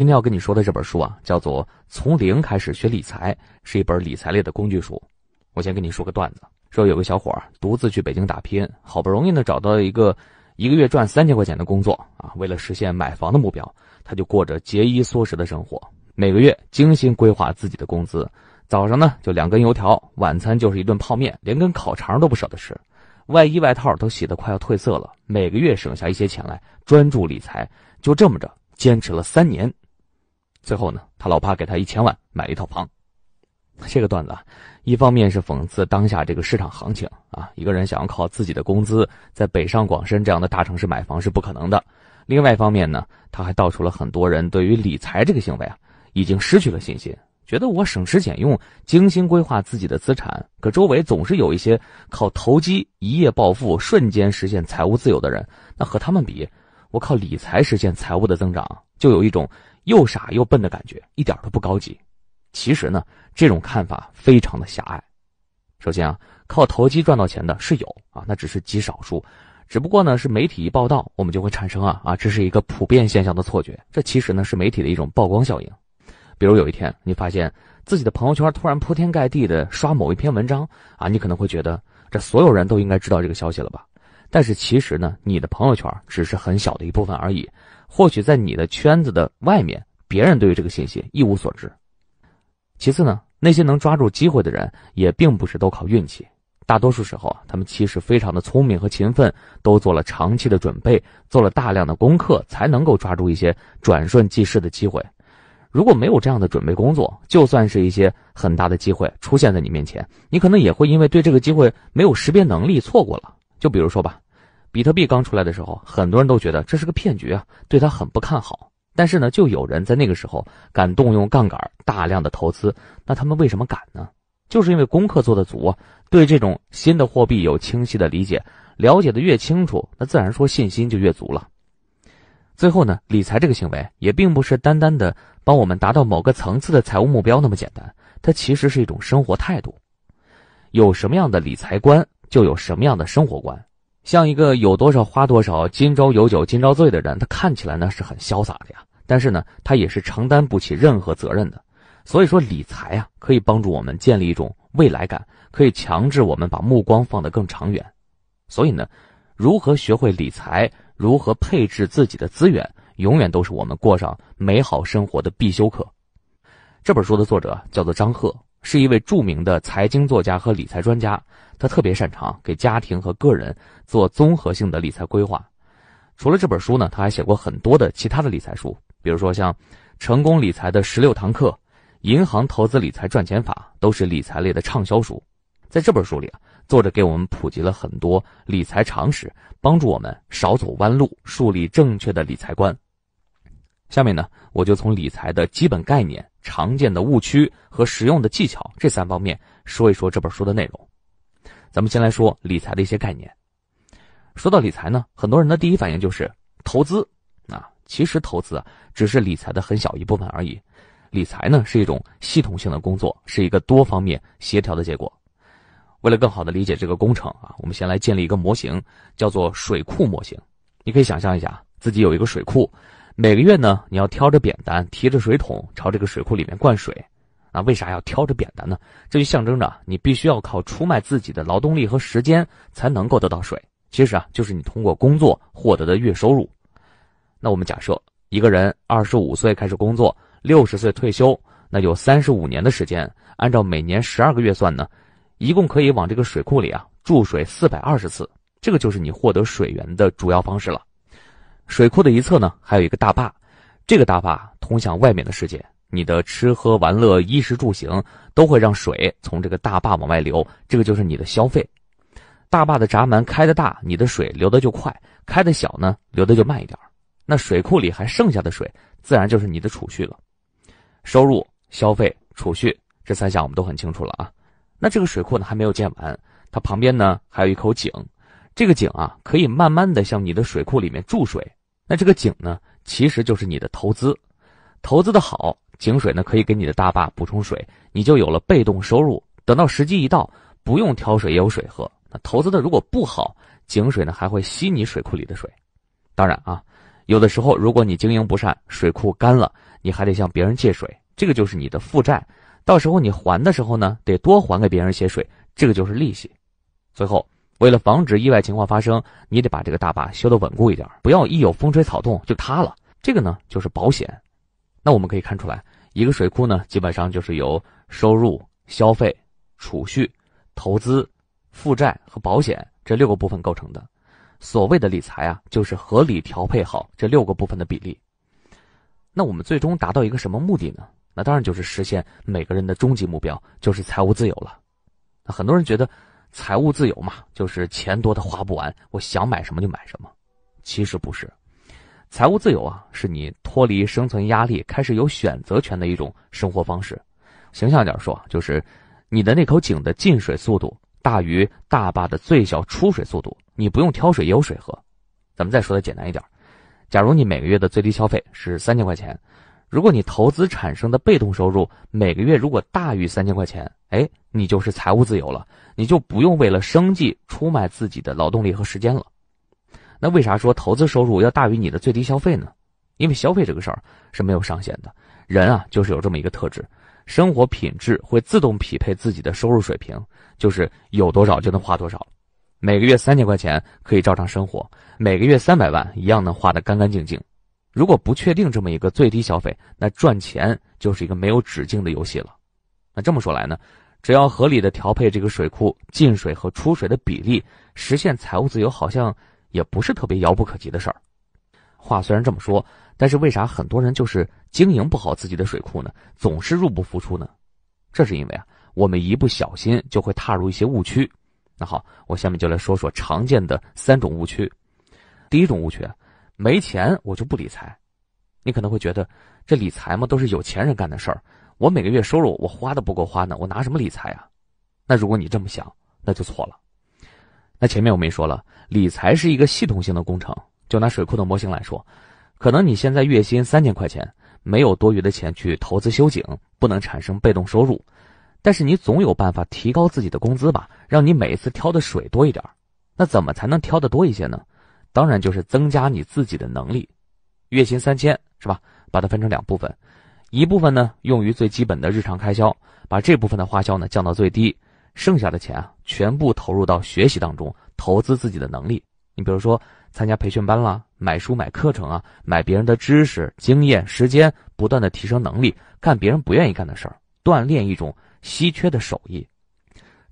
今天要跟你说的这本书啊，叫做《从零开始学理财》，是一本理财类的工具书。我先跟你说个段子：说有个小伙独自去北京打拼，好不容易呢找到一个一个月赚三千块钱的工作啊，为了实现买房的目标，他就过着节衣缩食的生活，每个月精心规划自己的工资，早上呢就两根油条，晚餐就是一顿泡面，连根烤肠都不舍得吃，外衣外套都洗得快要褪色了。每个月省下一些钱来专注理财，就这么着坚持了三年。最后呢，他老爸给他一千万买了一套房。这个段子啊，一方面是讽刺当下这个市场行情啊，一个人想要靠自己的工资在北上广深这样的大城市买房是不可能的；另外一方面呢，他还道出了很多人对于理财这个行为啊，已经失去了信心，觉得我省吃俭用、精心规划自己的资产，可周围总是有一些靠投机一夜暴富、瞬间实现财务自由的人，那和他们比，我靠理财实现财务的增长，就有一种。又傻又笨的感觉，一点都不高级。其实呢，这种看法非常的狭隘。首先啊，靠投机赚到钱的是有啊，那只是极少数。只不过呢，是媒体一报道，我们就会产生啊啊，这是一个普遍现象的错觉。这其实呢，是媒体的一种曝光效应。比如有一天，你发现自己的朋友圈突然铺天盖地的刷某一篇文章啊，你可能会觉得这所有人都应该知道这个消息了吧？但是其实呢，你的朋友圈只是很小的一部分而已。或许在你的圈子的外面，别人对于这个信息一无所知。其次呢，那些能抓住机会的人，也并不是都靠运气。大多数时候啊，他们其实非常的聪明和勤奋，都做了长期的准备，做了大量的功课，才能够抓住一些转瞬即逝的机会。如果没有这样的准备工作，就算是一些很大的机会出现在你面前，你可能也会因为对这个机会没有识别能力，错过了。就比如说吧。比特币刚出来的时候，很多人都觉得这是个骗局啊，对他很不看好。但是呢，就有人在那个时候敢动用杠杆，大量的投资。那他们为什么敢呢？就是因为功课做的足啊，对这种新的货币有清晰的理解。了解的越清楚，那自然说信心就越足了。最后呢，理财这个行为也并不是单单的帮我们达到某个层次的财务目标那么简单，它其实是一种生活态度。有什么样的理财观，就有什么样的生活观。像一个有多少花多少，今朝有酒今朝醉的人，他看起来呢是很潇洒的呀。但是呢，他也是承担不起任何责任的。所以说，理财啊，可以帮助我们建立一种未来感，可以强制我们把目光放得更长远。所以呢，如何学会理财，如何配置自己的资源，永远都是我们过上美好生活的必修课。这本书的作者叫做张贺。是一位著名的财经作家和理财专家，他特别擅长给家庭和个人做综合性的理财规划。除了这本书呢，他还写过很多的其他的理财书，比如说像《成功理财的十六堂课》《银行投资理财赚钱法》都是理财类的畅销书。在这本书里，啊，作者给我们普及了很多理财常识，帮助我们少走弯路，树立正确的理财观。下面呢，我就从理财的基本概念、常见的误区和实用的技巧这三方面说一说这本书的内容。咱们先来说理财的一些概念。说到理财呢，很多人的第一反应就是投资，啊，其实投资只是理财的很小一部分而已。理财呢是一种系统性的工作，是一个多方面协调的结果。为了更好的理解这个工程啊，我们先来建立一个模型，叫做水库模型。你可以想象一下，自己有一个水库。每个月呢，你要挑着扁担，提着水桶朝这个水库里面灌水，啊，为啥要挑着扁担呢？这就象征着你必须要靠出卖自己的劳动力和时间才能够得到水。其实啊，就是你通过工作获得的月收入。那我们假设一个人二十五岁开始工作，六十岁退休，那有三十五年的时间，按照每年十二个月算呢，一共可以往这个水库里啊注水四百二十次。这个就是你获得水源的主要方式了。水库的一侧呢，还有一个大坝，这个大坝通向外面的世界，你的吃喝玩乐、衣食住行都会让水从这个大坝往外流，这个就是你的消费。大坝的闸门开的大，你的水流的就快；开的小呢，流的就慢一点。那水库里还剩下的水，自然就是你的储蓄了。收入、消费、储蓄这三项我们都很清楚了啊。那这个水库呢还没有建完，它旁边呢还有一口井，这个井啊可以慢慢的向你的水库里面注水。那这个井呢，其实就是你的投资，投资的好，井水呢可以给你的大坝补充水，你就有了被动收入。等到时机一到，不用挑水也有水喝。那投资的如果不好，井水呢还会吸你水库里的水。当然啊，有的时候如果你经营不善，水库干了，你还得向别人借水，这个就是你的负债。到时候你还的时候呢，得多还给别人些水，这个就是利息。最后。为了防止意外情况发生，你得把这个大坝修得稳固一点不要一有风吹草动就塌了。这个呢就是保险。那我们可以看出来，一个水库呢，基本上就是由收入、消费、储蓄、投资、负债和保险这六个部分构成的。所谓的理财啊，就是合理调配好这六个部分的比例。那我们最终达到一个什么目的呢？那当然就是实现每个人的终极目标，就是财务自由了。那很多人觉得。财务自由嘛，就是钱多的花不完，我想买什么就买什么。其实不是，财务自由啊，是你脱离生存压力，开始有选择权的一种生活方式。形象点说，就是你的那口井的进水速度大于大坝的最小出水速度，你不用挑水也有水喝。咱们再说的简单一点，假如你每个月的最低消费是三千块钱。如果你投资产生的被动收入每个月如果大于三千块钱，哎，你就是财务自由了，你就不用为了生计出卖自己的劳动力和时间了。那为啥说投资收入要大于你的最低消费呢？因为消费这个事儿是没有上限的，人啊就是有这么一个特质，生活品质会自动匹配自己的收入水平，就是有多少就能花多少。每个月三千块钱可以照常生活，每个月三百万一样能花得干干净净。如果不确定这么一个最低消费，那赚钱就是一个没有止境的游戏了。那这么说来呢，只要合理的调配这个水库进水和出水的比例，实现财务自由，好像也不是特别遥不可及的事儿。话虽然这么说，但是为啥很多人就是经营不好自己的水库呢？总是入不敷出呢？这是因为啊，我们一不小心就会踏入一些误区。那好，我下面就来说说常见的三种误区。第一种误区。没钱，我就不理财。你可能会觉得，这理财嘛，都是有钱人干的事儿。我每个月收入，我花都不够花呢，我拿什么理财啊？那如果你这么想，那就错了。那前面我也说了，理财是一个系统性的工程。就拿水库的模型来说，可能你现在月薪三千块钱，没有多余的钱去投资修井，不能产生被动收入。但是你总有办法提高自己的工资吧，让你每一次挑的水多一点。那怎么才能挑的多一些呢？当然，就是增加你自己的能力。月薪三千是吧？把它分成两部分，一部分呢用于最基本的日常开销，把这部分的花销呢降到最低，剩下的钱啊全部投入到学习当中，投资自己的能力。你比如说参加培训班啦，买书、买课程啊，买别人的知识、经验、时间，不断的提升能力，干别人不愿意干的事儿，锻炼一种稀缺的手艺。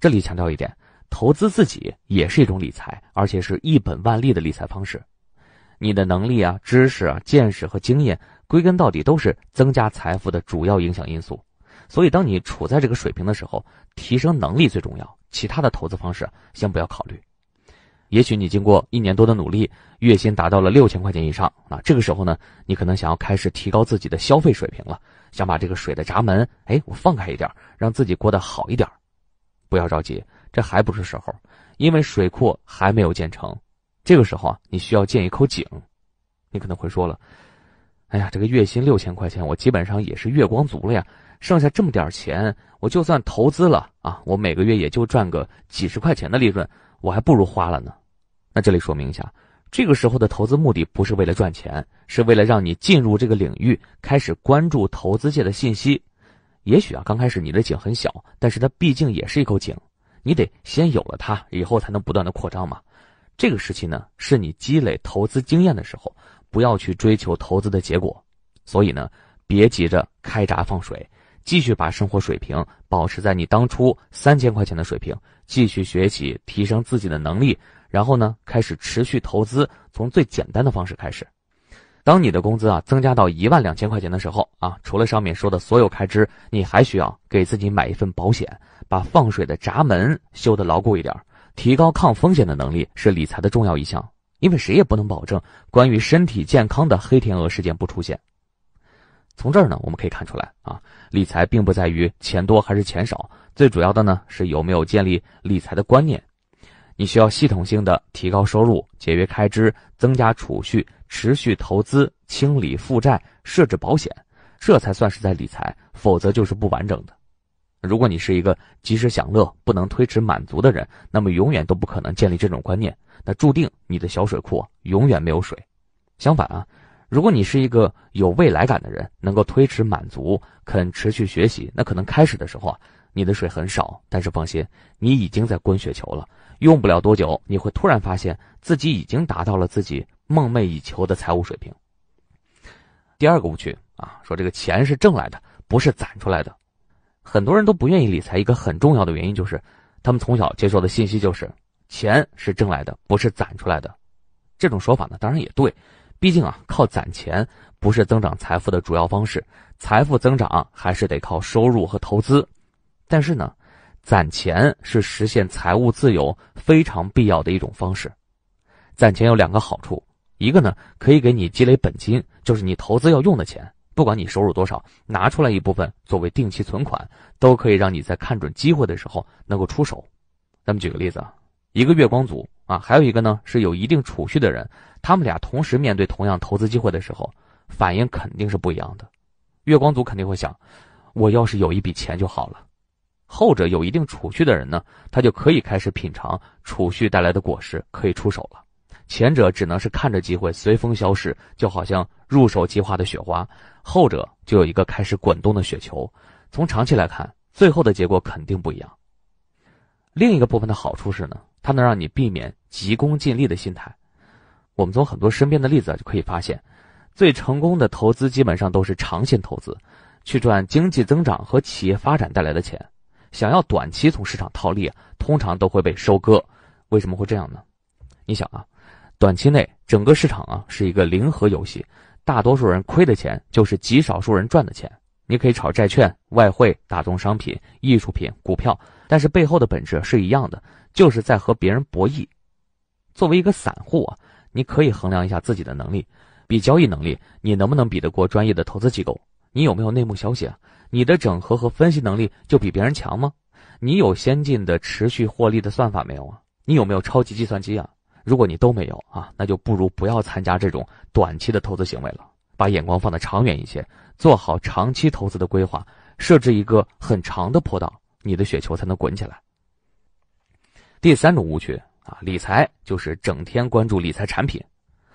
这里强调一点。投资自己也是一种理财，而且是一本万利的理财方式。你的能力啊、知识啊、见识和经验，归根到底都是增加财富的主要影响因素。所以，当你处在这个水平的时候，提升能力最重要。其他的投资方式先不要考虑。也许你经过一年多的努力，月薪达到了六千块钱以上啊，这个时候呢，你可能想要开始提高自己的消费水平了，想把这个水的闸门，哎，我放开一点，让自己过得好一点。不要着急。这还不是时候，因为水库还没有建成。这个时候啊，你需要建一口井。你可能会说了：“哎呀，这个月薪六千块钱，我基本上也是月光族了呀。剩下这么点钱，我就算投资了啊，我每个月也就赚个几十块钱的利润，我还不如花了呢。”那这里说明一下，这个时候的投资目的不是为了赚钱，是为了让你进入这个领域，开始关注投资界的信息。也许啊，刚开始你的井很小，但是它毕竟也是一口井。你得先有了它，以后才能不断的扩张嘛。这个时期呢，是你积累投资经验的时候，不要去追求投资的结果。所以呢，别急着开闸放水，继续把生活水平保持在你当初三千块钱的水平，继续学习提升自己的能力，然后呢，开始持续投资，从最简单的方式开始。当你的工资啊增加到一万两千块钱的时候啊，除了上面说的所有开支，你还需要给自己买一份保险。把放水的闸门修得牢固一点，提高抗风险的能力是理财的重要一项。因为谁也不能保证关于身体健康的黑天鹅事件不出现。从这儿呢，我们可以看出来啊，理财并不在于钱多还是钱少，最主要的呢是有没有建立理财的观念。你需要系统性的提高收入、节约开支、增加储蓄、持续投资、清理负债、设置保险，这才算是在理财，否则就是不完整的。如果你是一个及时享乐、不能推迟满足的人，那么永远都不可能建立这种观念，那注定你的小水库永远没有水。相反啊，如果你是一个有未来感的人，能够推迟满足、肯持续学习，那可能开始的时候啊，你的水很少，但是放心，你已经在滚雪球了。用不了多久，你会突然发现自己已经达到了自己梦寐以求的财务水平。第二个误区啊，说这个钱是挣来的，不是攒出来的。很多人都不愿意理财，一个很重要的原因就是，他们从小接受的信息就是，钱是挣来的，不是攒出来的。这种说法呢，当然也对，毕竟啊，靠攒钱不是增长财富的主要方式，财富增长还是得靠收入和投资。但是呢，攒钱是实现财务自由非常必要的一种方式。攒钱有两个好处，一个呢，可以给你积累本金，就是你投资要用的钱。不管你收入多少，拿出来一部分作为定期存款，都可以让你在看准机会的时候能够出手。咱们举个例子，一个月光族啊，还有一个呢是有一定储蓄的人，他们俩同时面对同样投资机会的时候，反应肯定是不一样的。月光族肯定会想，我要是有一笔钱就好了。后者有一定储蓄的人呢，他就可以开始品尝储蓄带来的果实，可以出手了。前者只能是看着机会随风消逝，就好像。入手计划的雪花，后者就有一个开始滚动的雪球。从长期来看，最后的结果肯定不一样。另一个部分的好处是呢，它能让你避免急功近利的心态。我们从很多身边的例子就可以发现，最成功的投资基本上都是长线投资，去赚经济增长和企业发展带来的钱。想要短期从市场套利，通常都会被收割。为什么会这样呢？你想啊，短期内整个市场啊是一个零和游戏。大多数人亏的钱，就是极少数人赚的钱。你可以炒债券、外汇、大宗商品、艺术品、股票，但是背后的本质是一样的，就是在和别人博弈。作为一个散户啊，你可以衡量一下自己的能力，比交易能力，你能不能比得过专业的投资机构？你有没有内幕消息？你的整合和分析能力就比别人强吗？你有先进的持续获利的算法没有啊？你有没有超级计算机啊？如果你都没有啊，那就不如不要参加这种短期的投资行为了。把眼光放得长远一些，做好长期投资的规划，设置一个很长的坡道，你的雪球才能滚起来。第三种误区啊，理财就是整天关注理财产品，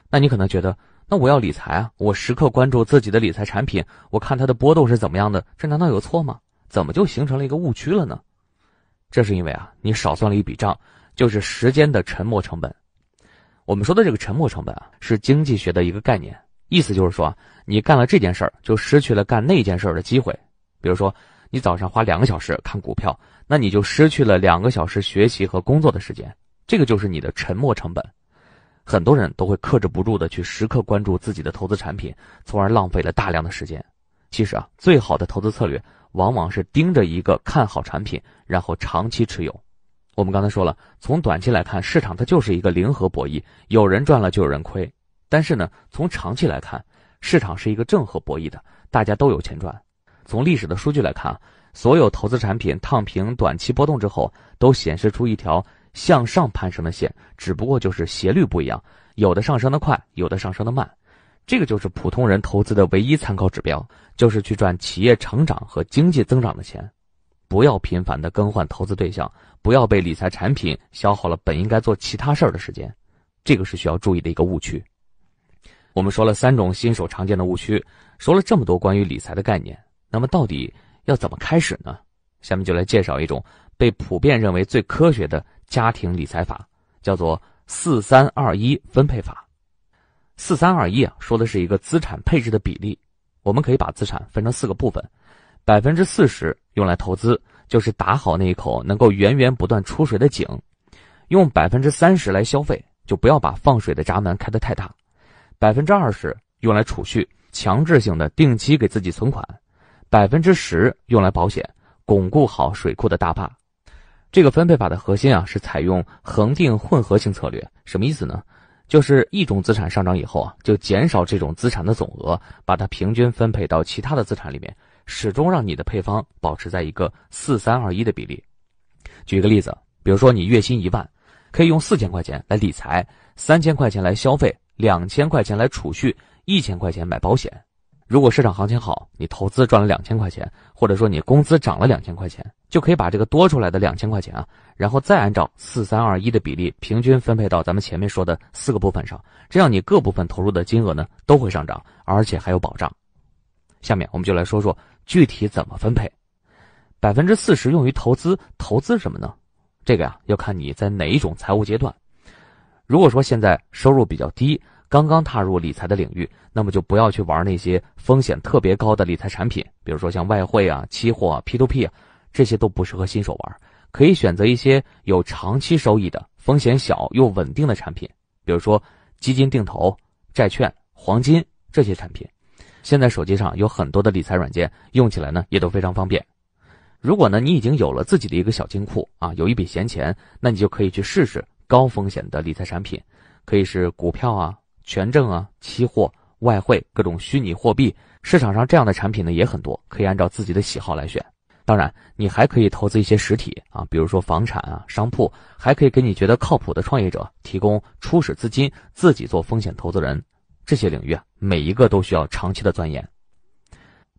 那你可能觉得，那我要理财啊，我时刻关注自己的理财产品，我看它的波动是怎么样的，这难道有错吗？怎么就形成了一个误区了呢？这是因为啊，你少算了一笔账，就是时间的沉没成本。我们说的这个沉没成本啊，是经济学的一个概念，意思就是说，你干了这件事儿，就失去了干那件事儿的机会。比如说，你早上花两个小时看股票，那你就失去了两个小时学习和工作的时间，这个就是你的沉没成本。很多人都会克制不住的去时刻关注自己的投资产品，从而浪费了大量的时间。其实啊，最好的投资策略往往是盯着一个看好产品，然后长期持有。我们刚才说了，从短期来看，市场它就是一个零和博弈，有人赚了就有人亏。但是呢，从长期来看，市场是一个正和博弈的，大家都有钱赚。从历史的数据来看所有投资产品烫平短期波动之后，都显示出一条向上攀升的线，只不过就是斜率不一样，有的上升的快，有的上升的慢。这个就是普通人投资的唯一参考指标，就是去赚企业成长和经济增长的钱。不要频繁的更换投资对象，不要被理财产品消耗了本应该做其他事儿的时间，这个是需要注意的一个误区。我们说了三种新手常见的误区，说了这么多关于理财的概念，那么到底要怎么开始呢？下面就来介绍一种被普遍认为最科学的家庭理财法，叫做四三二一分配法。四三二一啊，说的是一个资产配置的比例，我们可以把资产分成四个部分。百分之四十用来投资，就是打好那一口能够源源不断出水的井；用百分之三十来消费，就不要把放水的闸门开得太大；百分之二十用来储蓄，强制性的定期给自己存款；百分之十用来保险，巩固好水库的大坝。这个分配法的核心啊，是采用恒定混合型策略。什么意思呢？就是一种资产上涨以后啊，就减少这种资产的总额，把它平均分配到其他的资产里面。始终让你的配方保持在一个四三二一的比例。举一个例子，比如说你月薪一万，可以用四千块钱来理财，三千块钱来消费，两千块钱来储蓄，一千块钱买保险。如果市场行情好，你投资赚了两千块钱，或者说你工资涨了两千块钱，就可以把这个多出来的两千块钱啊，然后再按照四三二一的比例平均分配到咱们前面说的四个部分上。这样你各部分投入的金额呢都会上涨，而且还有保障。下面我们就来说说具体怎么分配，百分之四十用于投资，投资什么呢？这个呀要看你在哪一种财务阶段。如果说现在收入比较低，刚刚踏入理财的领域，那么就不要去玩那些风险特别高的理财产品，比如说像外汇啊、期货、P to P 啊，这些都不适合新手玩。可以选择一些有长期收益的、风险小又稳定的产品，比如说基金定投、债券、黄金这些产品。现在手机上有很多的理财软件，用起来呢也都非常方便。如果呢你已经有了自己的一个小金库啊，有一笔闲钱，那你就可以去试试高风险的理财产品，可以是股票啊、权证啊、期货、外汇、各种虚拟货币。市场上这样的产品呢也很多，可以按照自己的喜好来选。当然，你还可以投资一些实体啊，比如说房产啊、商铺，还可以给你觉得靠谱的创业者提供初始资金，自己做风险投资人。这些领域啊，每一个都需要长期的钻研。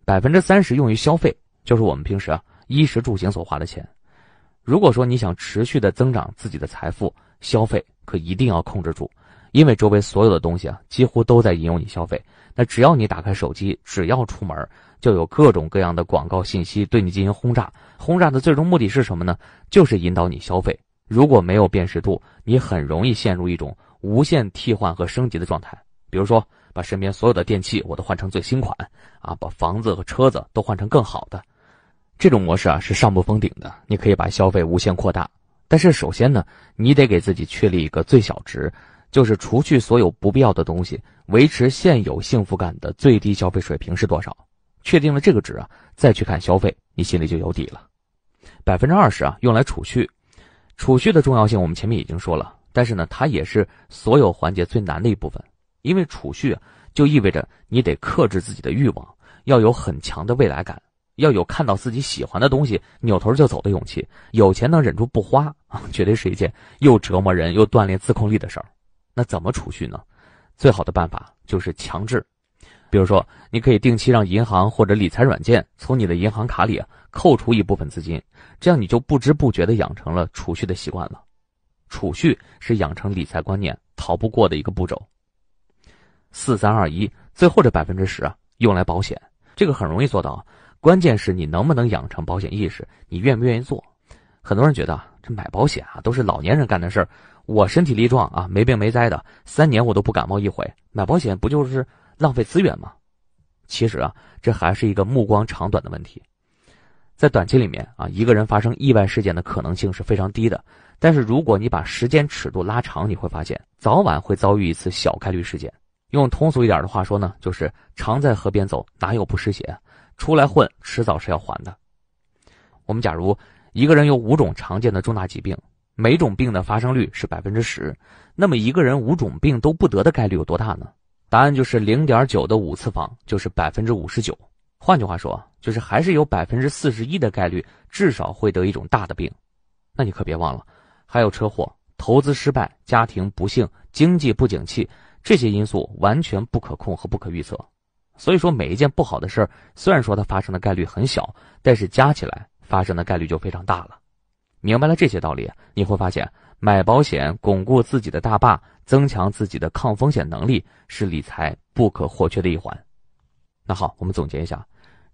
百分之三十用于消费，就是我们平时啊衣食住行所花的钱。如果说你想持续的增长自己的财富，消费可一定要控制住，因为周围所有的东西啊，几乎都在引诱你消费。那只要你打开手机，只要出门，就有各种各样的广告信息对你进行轰炸。轰炸的最终目的是什么呢？就是引导你消费。如果没有辨识度，你很容易陷入一种无限替换和升级的状态。比如说，把身边所有的电器我都换成最新款，啊，把房子和车子都换成更好的，这种模式啊是上不封顶的，你可以把消费无限扩大。但是首先呢，你得给自己确立一个最小值，就是除去所有不必要的东西，维持现有幸福感的最低消费水平是多少？确定了这个值啊，再去看消费，你心里就有底了。百分之二十啊，用来储蓄，储蓄的重要性我们前面已经说了，但是呢，它也是所有环节最难的一部分。因为储蓄就意味着你得克制自己的欲望，要有很强的未来感，要有看到自己喜欢的东西扭头就走的勇气。有钱能忍住不花啊，绝对是一件又折磨人又锻炼自控力的事儿。那怎么储蓄呢？最好的办法就是强制，比如说你可以定期让银行或者理财软件从你的银行卡里扣除一部分资金，这样你就不知不觉的养成了储蓄的习惯了。储蓄是养成理财观念逃不过的一个步骤。四三二一，最后这百分之十啊，用来保险，这个很容易做到。关键是你能不能养成保险意识，你愿不愿意做？很多人觉得这买保险啊，都是老年人干的事儿。我身体力壮啊，没病没灾的，三年我都不感冒一回，买保险不就是浪费资源吗？其实啊，这还是一个目光长短的问题。在短期里面啊，一个人发生意外事件的可能性是非常低的。但是如果你把时间尺度拉长，你会发现早晚会遭遇一次小概率事件。用通俗一点的话说呢，就是常在河边走，哪有不湿鞋？出来混，迟早是要还的。我们假如一个人有五种常见的重大疾病，每种病的发生率是百分之十，那么一个人五种病都不得的概率有多大呢？答案就是零点九的五次方，就是百分之五十九。换句话说，就是还是有百分之四十一的概率至少会得一种大的病。那你可别忘了，还有车祸、投资失败、家庭不幸、经济不景气。这些因素完全不可控和不可预测，所以说每一件不好的事儿，虽然说它发生的概率很小，但是加起来发生的概率就非常大了。明白了这些道理，你会发现买保险、巩固自己的大坝、增强自己的抗风险能力是理财不可或缺的一环。那好，我们总结一下，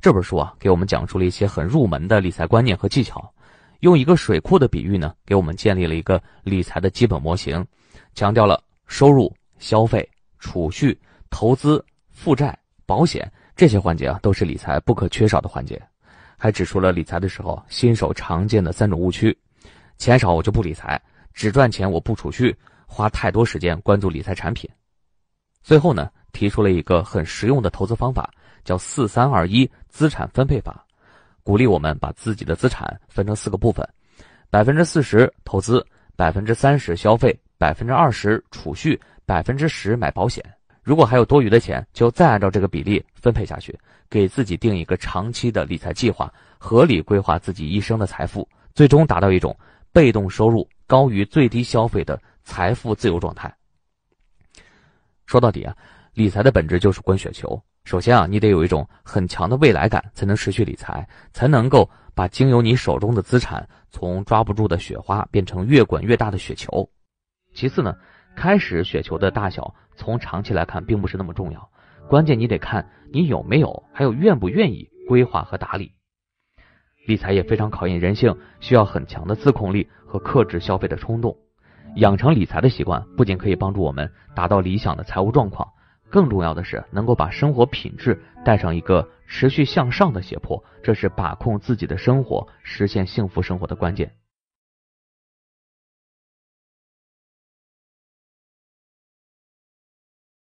这本书啊，给我们讲述了一些很入门的理财观念和技巧，用一个水库的比喻呢，给我们建立了一个理财的基本模型，强调了收入。消费、储蓄、投资、负债、保险，这些环节啊，都是理财不可缺少的环节。还指出了理财的时候新手常见的三种误区：钱少我就不理财，只赚钱我不储蓄，花太多时间关注理财产品。最后呢，提出了一个很实用的投资方法，叫“四三二一资产分配法”，鼓励我们把自己的资产分成四个部分：百分之四十投资，百分之三十消费，百分之二十储蓄。百分之十买保险，如果还有多余的钱，就再按照这个比例分配下去，给自己定一个长期的理财计划，合理规划自己一生的财富，最终达到一种被动收入高于最低消费的财富自由状态。说到底啊，理财的本质就是滚雪球。首先啊，你得有一种很强的未来感，才能持续理财，才能够把经由你手中的资产从抓不住的雪花变成越滚越大的雪球。其次呢？开始雪球的大小，从长期来看并不是那么重要，关键你得看你有没有，还有愿不愿意规划和打理。理财也非常考验人性，需要很强的自控力和克制消费的冲动。养成理财的习惯，不仅可以帮助我们达到理想的财务状况，更重要的是能够把生活品质带上一个持续向上的斜坡。这是把控自己的生活，实现幸福生活的关键。